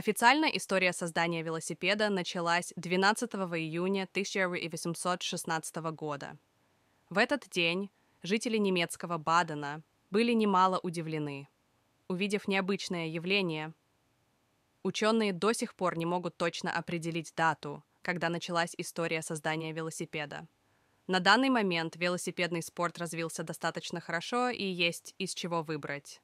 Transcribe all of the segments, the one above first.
Официально история создания велосипеда началась 12 июня 1816 года. В этот день жители немецкого Бадена были немало удивлены, увидев необычное явление. Ученые до сих пор не могут точно определить дату, когда началась история создания велосипеда. На данный момент велосипедный спорт развился достаточно хорошо и есть из чего выбрать.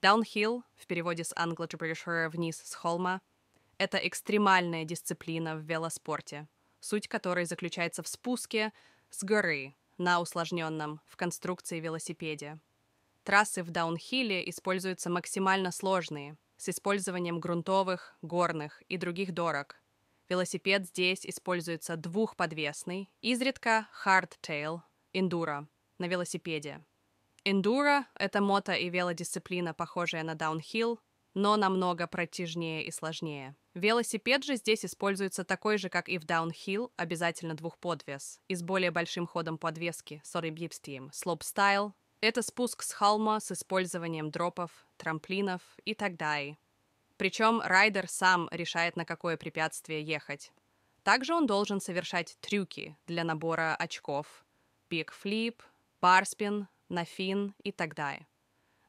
Downhill, в переводе с англо-джебришера «вниз с холма», — это экстремальная дисциплина в велоспорте, суть которой заключается в спуске с горы на усложненном в конструкции велосипеде. Трассы в даунхилле используются максимально сложные, с использованием грунтовых, горных и других дорог. Велосипед здесь используется двухподвесный, изредка hardtail, эндуро, на велосипеде — Эндуро — это мото- и велодисциплина, похожая на даунхилл, но намного протяжнее и сложнее. Велосипед же здесь используется такой же, как и в даунхилл, обязательно двухподвес, и с более большим ходом подвески, сорибипстием, слоп-стайл. Это спуск с холма с использованием дропов, трамплинов и так далее. Причем райдер сам решает, на какое препятствие ехать. Также он должен совершать трюки для набора очков. Биг флип, барспин, на фин и так далее.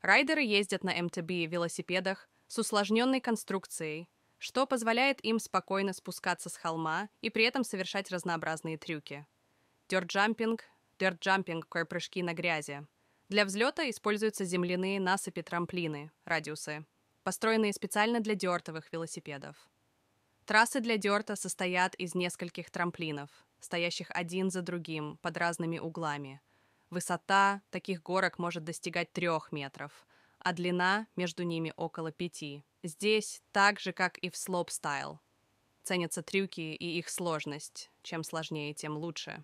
Райдеры ездят на МТБ велосипедах с усложненной конструкцией, что позволяет им спокойно спускаться с холма и при этом совершать разнообразные трюки. Дёрджампинг, дёрджампинг — прыжки на грязи. Для взлета используются земляные насыпи-трамплины, радиусы, построенные специально для дёртовых велосипедов. Трассы для дёрта состоят из нескольких трамплинов, стоящих один за другим под разными углами — Высота таких горок может достигать трех метров, а длина между ними около пяти. Здесь, так же, как и в слоп-стайл, ценятся трюки и их сложность. Чем сложнее, тем лучше.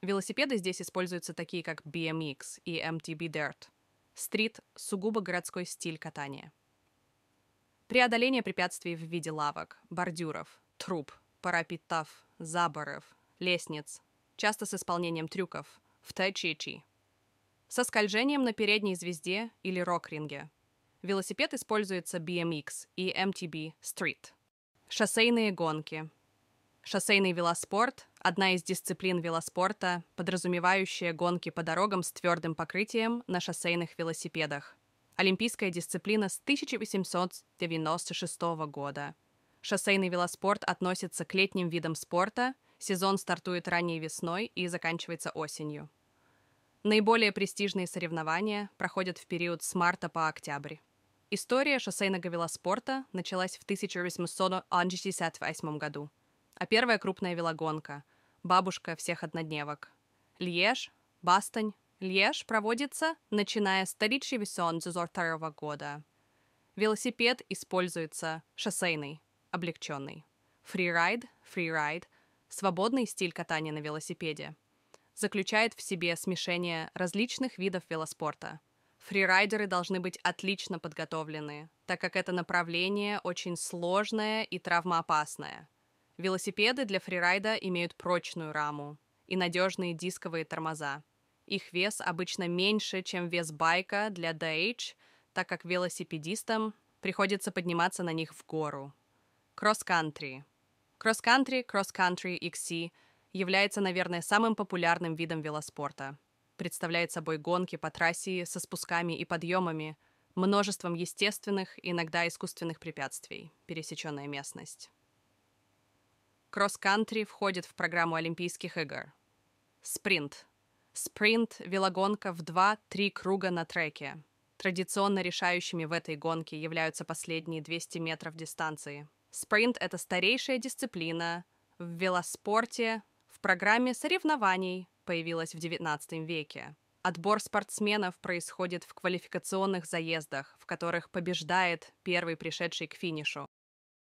Велосипеды здесь используются такие, как BMX и MTB Dirt. Стрит — сугубо городской стиль катания. Преодоление препятствий в виде лавок, бордюров, труб, парапетов, заборов, лестниц, часто с исполнением трюков, в тайчичи. Со скольжением на передней звезде или рокринге. Велосипед используется BMX и MTB Street. Шоссейные гонки. Шоссейный велоспорт – одна из дисциплин велоспорта, подразумевающая гонки по дорогам с твердым покрытием на шоссейных велосипедах. Олимпийская дисциплина с 1896 года. Шоссейный велоспорт относится к летним видам спорта – Сезон стартует ранней весной и заканчивается осенью. Наиболее престижные соревнования проходят в период с марта по октябрь. История шоссейного велоспорта началась в 1868 году, а первая крупная велогонка – бабушка всех однодневок. Льеж, Бастань, Льеж проводится, начиная с 1942 года. Велосипед используется шоссейный, облегченный. Фрирайд, фрирайд, свободный стиль катания на велосипеде. Заключает в себе смешение различных видов велоспорта. Фрирайдеры должны быть отлично подготовлены, так как это направление очень сложное и травмоопасное. Велосипеды для фрирайда имеют прочную раму и надежные дисковые тормоза. Их вес обычно меньше, чем вес байка для DH, так как велосипедистам приходится подниматься на них в гору. Кросс-кантри – Кросс-кантри, кросс-кантри XC является, наверное, самым популярным видом велоспорта. Представляет собой гонки по трассе со спусками и подъемами, множеством естественных, иногда искусственных препятствий, пересеченная местность. Кросс-кантри входит в программу Олимпийских игр. Спринт. Спринт – велогонка в 2-3 круга на треке. Традиционно решающими в этой гонке являются последние 200 метров дистанции – Спринт — это старейшая дисциплина. В велоспорте, в программе соревнований появилась в XIX веке. Отбор спортсменов происходит в квалификационных заездах, в которых побеждает первый пришедший к финишу.